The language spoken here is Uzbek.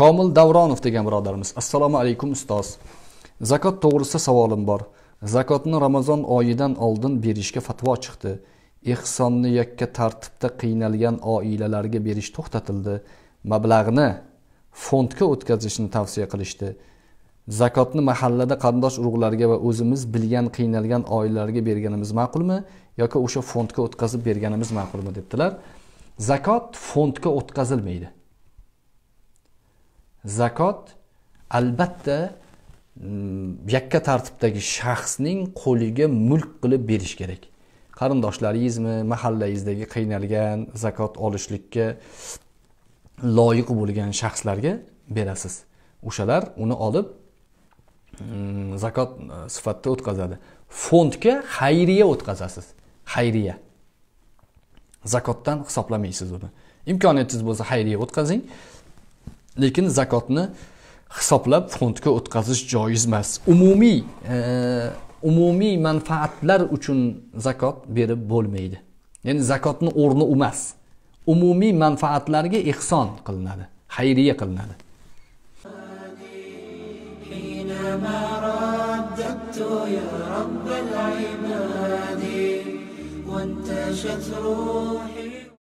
komil davronov degan birodarimiz assalomu alaykum ustoz zakot to'g'risida savolim bor zakotni ramazon oyidan oldin berishga fatvo chiqdi ehsonni yakka tartibda qiynalgan oilalarga berish to'xtatildi mablag'ni fondga o'tkazishni tavsiya qilishdi zakotni mahallada qarindosh urug'larga va o'zimiz bilgan qiynalgan oilalarga berganimiz ma'qulmi yoki o'sha fondga o'tkazib berganimiz ma'qulmi debdilar zakot fondga o'tkazilmaydi zakot albatta mm, yakka tartibdagi shaxsning qo'liga mulk qilib berish kerak qarindoshlaringizmi mahallangizdagi qiynalgan zakot olishlikka loyiq bo'lgan shaxslarga berasiz o'shalar uni olib mm, zakot e, sifatida o'tkazadi fondga xayriya o'tkazasiz xayriya zakotdan hisoblamaysiz uni imkoniyatingiz bo'lsa xayriya o'tkazing lekin zakotni hisoblab fondga o'tkazish joiz emas umumiy e, umumiy manfaatlar uchun zakot berib bo'lmaydi ya'ni zakotni o'rni emas umumiy manfaatlarga ehson qilinadi xayriya qilinadi وانتشت روحي